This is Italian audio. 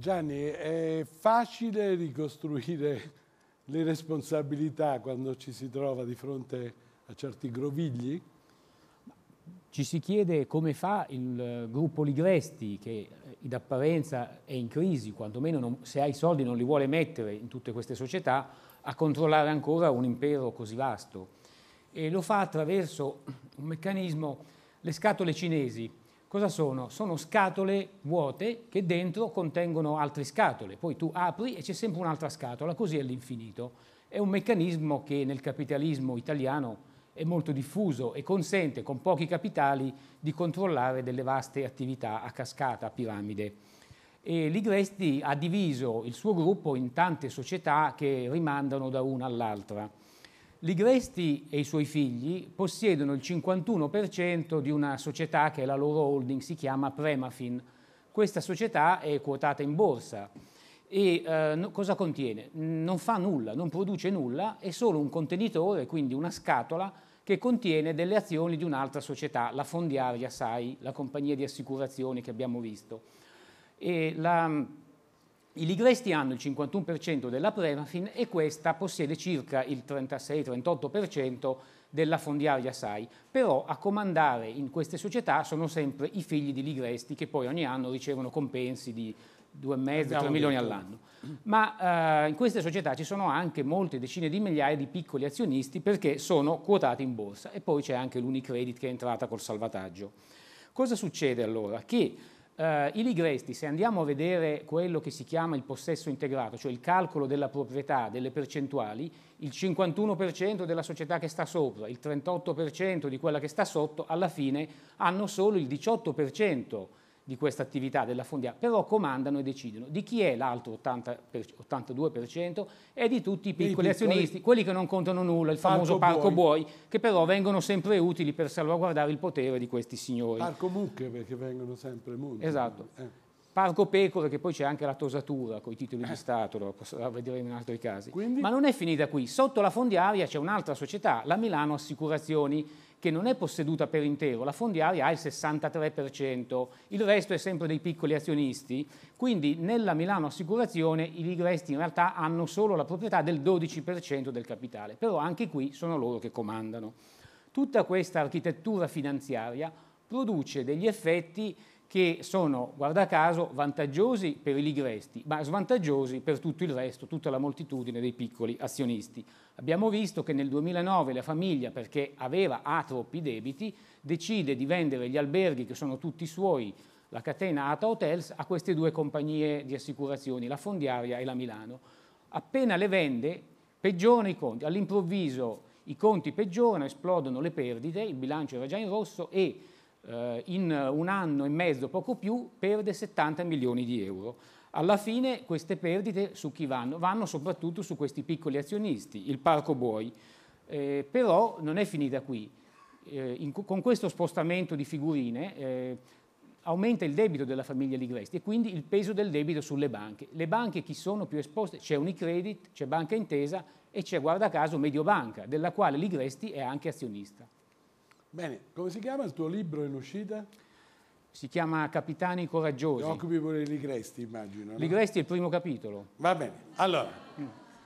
Gianni, è facile ricostruire le responsabilità quando ci si trova di fronte a certi grovigli? Ci si chiede come fa il eh, gruppo Ligresti, che eh, in apparenza è in crisi, quantomeno non, se ha i soldi non li vuole mettere in tutte queste società, a controllare ancora un impero così vasto. E lo fa attraverso un meccanismo, le scatole cinesi, Cosa sono? Sono scatole vuote che dentro contengono altre scatole, poi tu apri e c'è sempre un'altra scatola, così all'infinito. È un meccanismo che nel capitalismo italiano è molto diffuso e consente con pochi capitali di controllare delle vaste attività a cascata, a piramide. E Ligresti ha diviso il suo gruppo in tante società che rimandano da una all'altra. Ligresti e i suoi figli possiedono il 51% di una società che è la loro holding, si chiama Premafin. Questa società è quotata in borsa e eh, no, cosa contiene? Non fa nulla, non produce nulla, è solo un contenitore, quindi una scatola che contiene delle azioni di un'altra società, la fondiaria SAI, la compagnia di assicurazioni che abbiamo visto. E la, i ligresti hanno il 51% della Premafin e questa possiede circa il 36-38% della fondiaria SAI, però a comandare in queste società sono sempre i figli di ligresti che poi ogni anno ricevono compensi di 2,5-3 milioni all'anno. Ma eh, in queste società ci sono anche molte decine di migliaia di piccoli azionisti perché sono quotati in borsa e poi c'è anche l'Unicredit che è entrata col salvataggio. Cosa succede allora? Che eh, i ligresti, se andiamo a vedere quello che si chiama il possesso integrato, cioè il calcolo della proprietà, delle percentuali, il 51% della società che sta sopra, il 38% di quella che sta sotto, alla fine hanno solo il 18% di questa attività della fondia, però comandano e decidono di chi è l'altro 82% È di tutti i piccoli azionisti, quelli che non contano nulla, il famoso parco, parco buoi. che però vengono sempre utili per salvaguardare il potere di questi signori. Parco mucche perché vengono sempre molto. Esatto. Eh. Parco Pecore, che poi c'è anche la tosatura con i titoli di eh. Stato, lo, vedremo in altri casi. Quindi? Ma non è finita qui. Sotto la fondiaria c'è un'altra società, la Milano Assicurazioni, che non è posseduta per intero. La fondiaria ha il 63%, il resto è sempre dei piccoli azionisti. Quindi nella Milano Assicurazione i ligresti in realtà hanno solo la proprietà del 12% del capitale, però anche qui sono loro che comandano. Tutta questa architettura finanziaria produce degli effetti che sono, guarda caso, vantaggiosi per i ligresti, ma svantaggiosi per tutto il resto, tutta la moltitudine dei piccoli azionisti. Abbiamo visto che nel 2009 la famiglia, perché aveva ha troppi debiti, decide di vendere gli alberghi che sono tutti suoi, la catena ATA Hotels, a queste due compagnie di assicurazioni, la Fondiaria e la Milano. Appena le vende, peggiorano i conti. All'improvviso i conti peggiorano, esplodono le perdite, il bilancio era già in rosso e eh, in un anno e mezzo, poco più, perde 70 milioni di euro. Alla fine queste perdite su chi vanno? Vanno soprattutto su questi piccoli azionisti, il parco buoi. Eh, però non è finita qui. Eh, in, con questo spostamento di figurine eh, aumenta il debito della famiglia Ligresti e quindi il peso del debito sulle banche. Le banche chi sono più esposte? C'è Unicredit, c'è Banca Intesa e c'è, guarda caso, Mediobanca, della quale Ligresti è anche azionista. Bene, come si chiama il tuo libro in uscita? Si chiama Capitani Coraggiosi. Ti occupi pure di Ligresti, immagino. No? Ligresti è il primo capitolo. Va bene, allora...